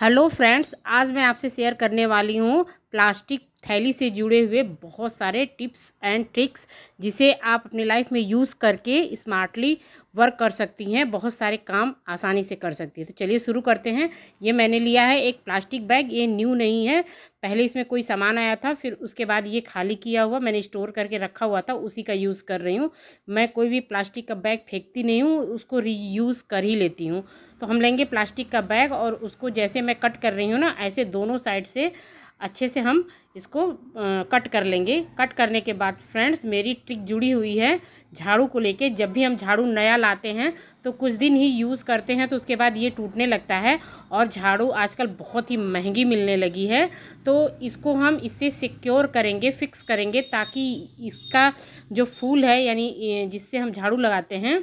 hello friends आज मैं आपसे शेयर करने वाली हूँ प्लास्टिक थैली से जुड़े हुए बहुत सारे टिप्स एंड ट्रिक्स जिसे आप अपने लाइफ में यूज़ करके स्मार्टली वर्क कर सकती हैं बहुत सारे काम आसानी से कर सकती हैं तो चलिए शुरू करते हैं ये मैंने लिया है एक प्लास्टिक बैग ये न्यू नहीं है पहले इसमें कोई सामान आया था फिर उसके बाद ये खाली किया हुआ मैंने स्टोर करके रखा हुआ था उसी का यूज़ कर रही हूँ मैं कोई भी प्लास्टिक का बैग फेंकती नहीं हूँ उसको रीयूज़ कर ही लेती हूँ तो हम लेंगे प्लास्टिक का बैग और उसको जैसे मैं कट कर रही हूँ ना ऐसे दोनों साइड से अच्छे से हम इसको आ, कट कर लेंगे कट करने के बाद फ्रेंड्स मेरी ट्रिक जुड़ी हुई है झाड़ू को लेके जब भी हम झाड़ू नया लाते हैं तो कुछ दिन ही यूज़ करते हैं तो उसके बाद ये टूटने लगता है और झाड़ू आजकल बहुत ही महंगी मिलने लगी है तो इसको हम इससे सिक्योर करेंगे फिक्स करेंगे ताकि इसका जो फूल है यानी जिससे हम झाड़ू लगाते हैं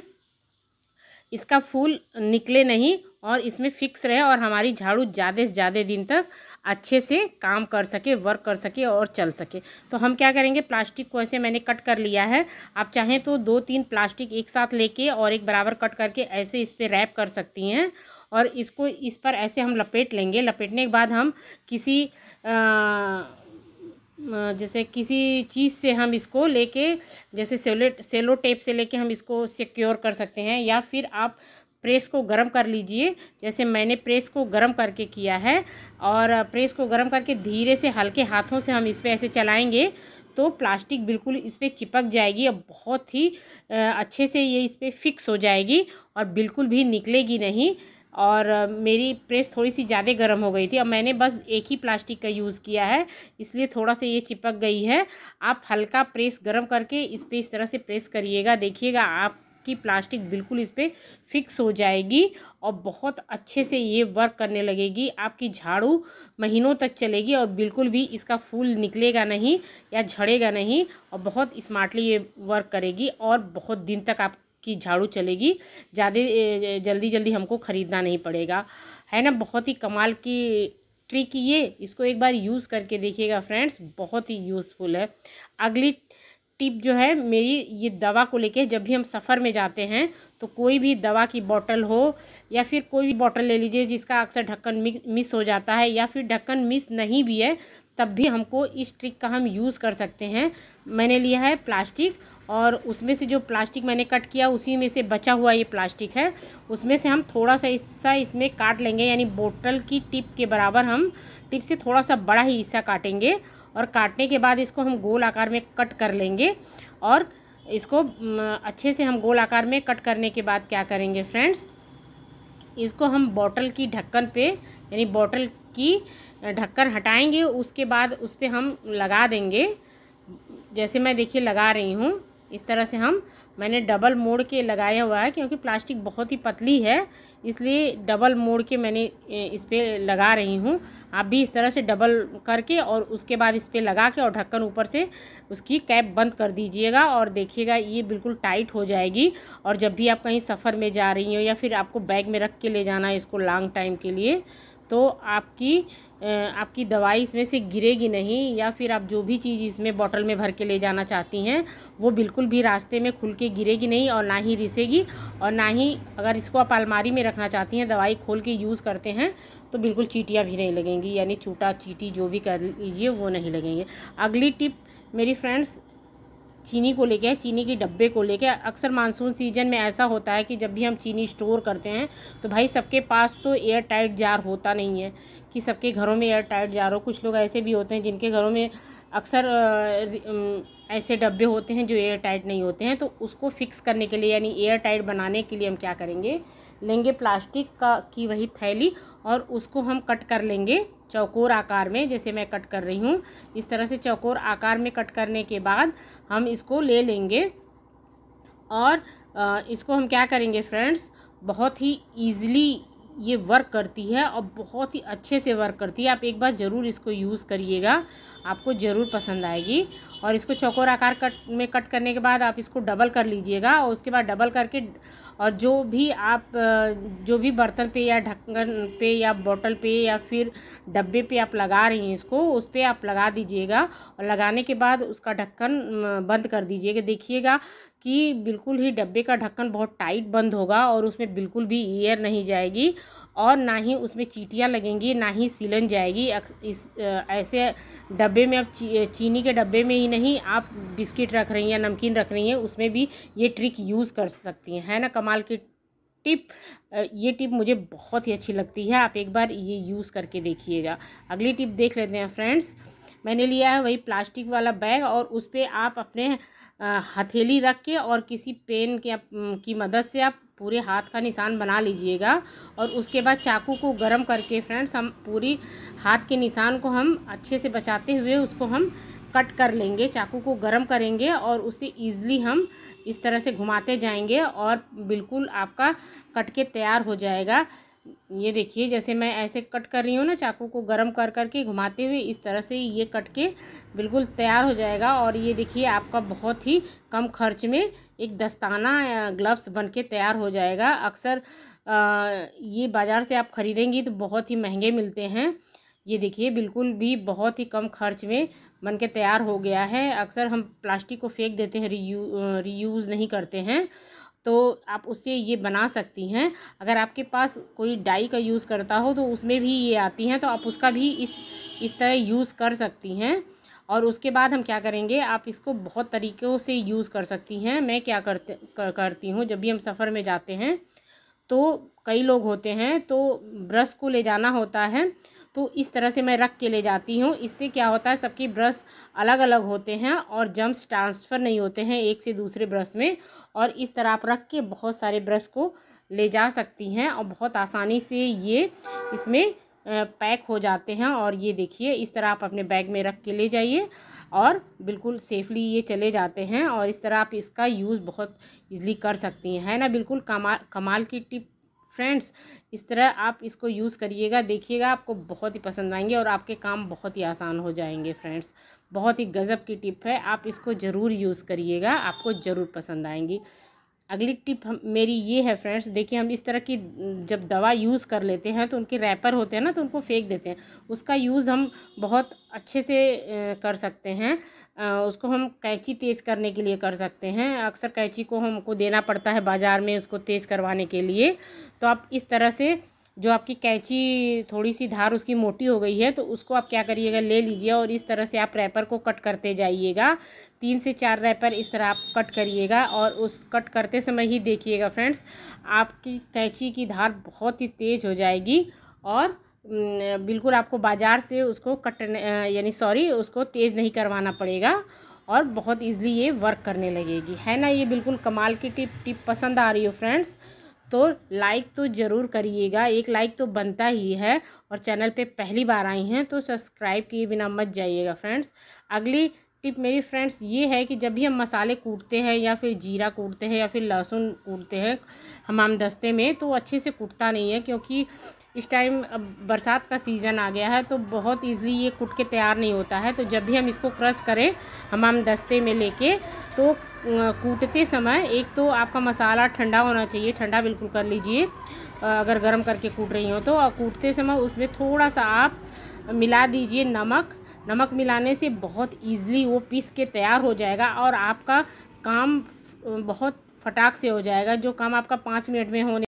इसका फूल निकले नहीं और इसमें फिक्स रहे और हमारी झाड़ू ज़्यादा से ज़्यादा दिन तक अच्छे से काम कर सके वर्क कर सके और चल सके तो हम क्या करेंगे प्लास्टिक को ऐसे मैंने कट कर लिया है आप चाहें तो दो तीन प्लास्टिक एक साथ लेके और एक बराबर कट करके ऐसे इस पर रैप कर सकती हैं और इसको इस पर ऐसे हम लपेट लेंगे लपेटने के बाद हम किसी आ, जैसे किसी चीज़ से हम इसको लेके जैसे सेलो सेलो टेप से लेके हम इसको सिक्योर कर सकते हैं या फिर आप प्रेस को गर्म कर लीजिए जैसे मैंने प्रेस को गर्म करके किया है और प्रेस को गर्म करके धीरे से हल्के हाथों से हम इस पर ऐसे चलाएँगे तो प्लास्टिक बिल्कुल इस पर चिपक जाएगी और बहुत ही अच्छे से ये इस पर फिक्स हो जाएगी और बिल्कुल भी निकलेगी नहीं और मेरी प्रेस थोड़ी सी ज़्यादा गर्म हो गई थी और मैंने बस एक ही प्लास्टिक का यूज़ किया है इसलिए थोड़ा सा ये चिपक गई है आप हल्का प्रेस गर्म करके इस पर इस तरह से प्रेस करिएगा देखिएगा आप की प्लास्टिक बिल्कुल इस पर फिक्स हो जाएगी और बहुत अच्छे से ये वर्क करने लगेगी आपकी झाड़ू महीनों तक चलेगी और बिल्कुल भी इसका फूल निकलेगा नहीं या झड़ेगा नहीं और बहुत स्मार्टली ये वर्क करेगी और बहुत दिन तक आपकी झाड़ू चलेगी ज़्यादा जल्दी जल्दी हमको ख़रीदना नहीं पड़ेगा है ना बहुत ही कमाल की ट्रिक ये इसको एक बार यूज़ करके देखिएगा फ्रेंड्स बहुत ही यूज़फुल है अगली टिप जो है मेरी ये दवा को लेके जब भी हम सफ़र में जाते हैं तो कोई भी दवा की बॉटल हो या फिर कोई भी बॉटल ले लीजिए जिसका अक्सर ढक्कन मिस हो जाता है या फिर ढक्कन मिस नहीं भी है तब भी हमको इस ट्रिक का हम यूज़ कर सकते हैं मैंने लिया है प्लास्टिक और उसमें से जो प्लास्टिक मैंने कट किया उसी में से बचा हुआ ये प्लास्टिक है उसमें से हम थोड़ा सा हिस्सा इसमें काट लेंगे यानी बोटल की टिप के बराबर हम टिप से थोड़ा सा बड़ा ही हिस्सा काटेंगे और काटने के बाद इसको हम गोल आकार में कट कर लेंगे और इसको अच्छे से हम गोल आकार में कट करने के बाद क्या करेंगे फ्रेंड्स इसको हम बॉटल की ढक्कन पे यानी बॉटल की ढक्कन हटाएंगे उसके बाद उस पर हम लगा देंगे जैसे मैं देखिए लगा रही हूँ इस तरह से हम मैंने डबल मोड़ के लगाया हुआ है क्योंकि प्लास्टिक बहुत ही पतली है इसलिए डबल मोड़ के मैंने इस पर लगा रही हूँ आप भी इस तरह से डबल करके और उसके बाद इस पर लगा के और ढक्कन ऊपर से उसकी कैप बंद कर दीजिएगा और देखिएगा ये बिल्कुल टाइट हो जाएगी और जब भी आप कहीं सफ़र में जा रही हो या फिर आपको बैग में रख के ले जाना है इसको लॉन्ग टाइम के लिए तो आपकी आपकी दवाई इसमें से गिरेगी नहीं या फिर आप जो भी चीज़ इसमें बॉटल में भर के ले जाना चाहती हैं वो बिल्कुल भी रास्ते में खुल के गिरेगी नहीं और ना ही रिसेगी और ना ही अगर इसको आप अलमारी में रखना चाहती हैं दवाई खोल के यूज़ करते हैं तो बिल्कुल चीटियाँ भी नहीं लगेंगी यानी चूटा चीटी जो भी कर लीजिए वो नहीं लगेंगे अगली टिप मेरी फ्रेंड्स चीनी को लेके चीनी के डब्बे को लेके अक्सर मानसून सीजन में ऐसा होता है कि जब भी हम चीनी स्टोर करते हैं तो भाई सबके पास तो एयर टाइट जार होता नहीं है कि सबके घरों में एयर टाइट जार हो कुछ लोग ऐसे भी होते हैं जिनके घरों में अक्सर ऐसे डब्बे होते हैं जो एयर टाइट नहीं होते हैं तो उसको फिक्स करने के लिए यानी एयर टाइट बनाने के लिए हम क्या करेंगे लेंगे प्लास्टिक का की वही थैली और उसको हम कट कर लेंगे चौकोर आकार में जैसे मैं कट कर रही हूँ इस तरह से चौकोर आकार में कट करने के बाद हम इसको ले लेंगे और इसको हम क्या करेंगे फ्रेंड्स बहुत ही ईजिली ये वर्क करती है और बहुत ही अच्छे से वर्क करती है आप एक बार ज़रूर इसको यूज़ करिएगा आपको ज़रूर पसंद आएगी और इसको चौकोर आकार कट में कट करने के बाद आप इसको डबल कर लीजिएगा और उसके बाद डबल करके और जो भी आप जो भी बर्तन पे या ढक्कन पे या बॉटल पे या फिर डब्बे पे आप लगा रही हैं इसको उस पर आप लगा दीजिएगा और लगाने के बाद उसका ढक्कन बंद कर दीजिएगा देखिएगा कि बिल्कुल ही डब्बे का ढक्कन बहुत टाइट बंद होगा और उसमें बिल्कुल भी एयर नहीं जाएगी और ना ही उसमें चीटियाँ लगेंगी ना ही सीलन जाएगी इस ऐसे डब्बे में आप चीनी के डब्बे में ही नहीं आप बिस्किट रख रही हैं नमकीन रख रही हैं उसमें भी ये ट्रिक यूज़ कर सकती हैं है ना कमाल की टिप ये टिप मुझे बहुत ही अच्छी लगती है आप एक बार ये यूज़ करके देखिएगा अगली टिप देख लेते हैं फ्रेंड्स मैंने लिया है वही प्लास्टिक वाला बैग और उस पर आप अपने हथेली रख के और किसी पेन के की मदद से आप पूरे हाथ का निशान बना लीजिएगा और उसके बाद चाकू को गर्म करके फ्रेंड्स हम पूरी हाथ के निशान को हम अच्छे से बचाते हुए उसको हम कट कर लेंगे चाकू को गर्म करेंगे और उससे ईज़िली हम इस तरह से घुमाते जाएंगे और बिल्कुल आपका कट के तैयार हो जाएगा ये देखिए जैसे मैं ऐसे कट कर रही हूँ ना चाकू को गर्म कर करके घुमाते हुए इस तरह से ये कट के बिल्कुल तैयार हो जाएगा और ये देखिए आपका बहुत ही कम खर्च में एक दस्ताना ग्लव्स बन के तैयार हो जाएगा अक्सर ये बाज़ार से आप ख़रीदेंगी तो बहुत ही महंगे मिलते हैं ये देखिए बिल्कुल भी बहुत ही कम खर्च में बन के तैयार हो गया है अक्सर हम प्लास्टिक को फेंक देते हैं रीयू रीयूज़ नहीं करते हैं तो आप उससे ये बना सकती हैं अगर आपके पास कोई डाई का यूज़ करता हो तो उसमें भी ये आती हैं तो आप उसका भी इस इस तरह यूज़ कर सकती हैं और उसके बाद हम क्या करेंगे आप इसको बहुत तरीक़ों से यूज़ कर सकती हैं मैं क्या करते कर, करती हूँ जब भी हम सफ़र में जाते हैं तो कई लोग होते हैं तो ब्रश को ले जाना होता है तो इस तरह से मैं रख के ले जाती हूँ इससे क्या होता है सबके ब्रश अलग अलग होते हैं और जम्प्स ट्रांसफ़र नहीं होते हैं एक से दूसरे ब्रश में और इस तरह आप रख के बहुत सारे ब्रश को ले जा सकती हैं और बहुत आसानी से ये इसमें पैक हो जाते हैं और ये देखिए इस तरह आप अपने बैग में रख के ले जाइए और बिल्कुल सेफली ये चले जाते हैं और इस तरह आप इसका यूज़ बहुत इज़ली कर सकती हैं है ना बिल्कुल कमाल कमाल की टिप फ्रेंड्स इस तरह आप इसको यूज़ करिएगा देखिएगा आपको बहुत ही पसंद आएंगे और आपके काम बहुत ही आसान हो जाएंगे फ्रेंड्स बहुत ही गज़ब की टिप है आप इसको ज़रूर यूज़ करिएगा आपको ज़रूर पसंद आएंगी अगली टिप हम मेरी ये है फ्रेंड्स देखिए हम इस तरह की जब दवा यूज़ कर लेते हैं तो उनके रैपर होते हैं ना तो उनको फेंक देते हैं उसका यूज़ हम बहुत अच्छे से कर सकते हैं उसको हम कैंची तेज़ करने के लिए कर सकते हैं अक्सर कैंची को हमको देना पड़ता है बाज़ार में उसको तेज़ करवाने के लिए तो आप इस तरह से जो आपकी कैंची थोड़ी सी धार उसकी मोटी हो गई है तो उसको आप क्या करिएगा ले लीजिए और इस तरह से आप रैपर को कट करते जाइएगा तीन से चार रैपर इस तरह आप कट करिएगा और उस कट करते समय ही देखिएगा फ्रेंड्स आपकी कैंची की धार बहुत ही तेज़ हो जाएगी और बिल्कुल आपको बाज़ार से उसको कटने यानी सॉरी उसको तेज़ नहीं करवाना पड़ेगा और बहुत इजीली ये वर्क करने लगेगी है ना ये बिल्कुल कमाल की टिप टिप पसंद आ रही हो फ्रेंड्स तो लाइक तो ज़रूर करिएगा एक लाइक तो बनता ही है और चैनल पे पहली बार आई हैं तो सब्सक्राइब किए बिना मत जाइएगा फ्रेंड्स अगली टिप मेरी फ्रेंड्स ये है कि जब भी हम मसाले कूटते हैं या फिर जीरा कूटते हैं या फिर लहसुन कूटते हैं हमाम दस्ते में तो अच्छे से कूटता नहीं है क्योंकि इस टाइम अब बरसात का सीज़न आ गया है तो बहुत इजीली ये कुट के तैयार नहीं होता है तो जब भी हम इसको क्रश करें हम हम दस्ते में लेके तो कूटते समय एक तो आपका मसाला ठंडा होना चाहिए ठंडा बिल्कुल कर लीजिए अगर गर्म करके कूट रही हो तो और कूटते समय उसमें थोड़ा सा आप मिला दीजिए नमक नमक मिलाने से बहुत ईजिली वो पीस के तैयार हो जाएगा और आपका काम बहुत फटाक से हो जाएगा जो काम आपका पाँच मिनट में होने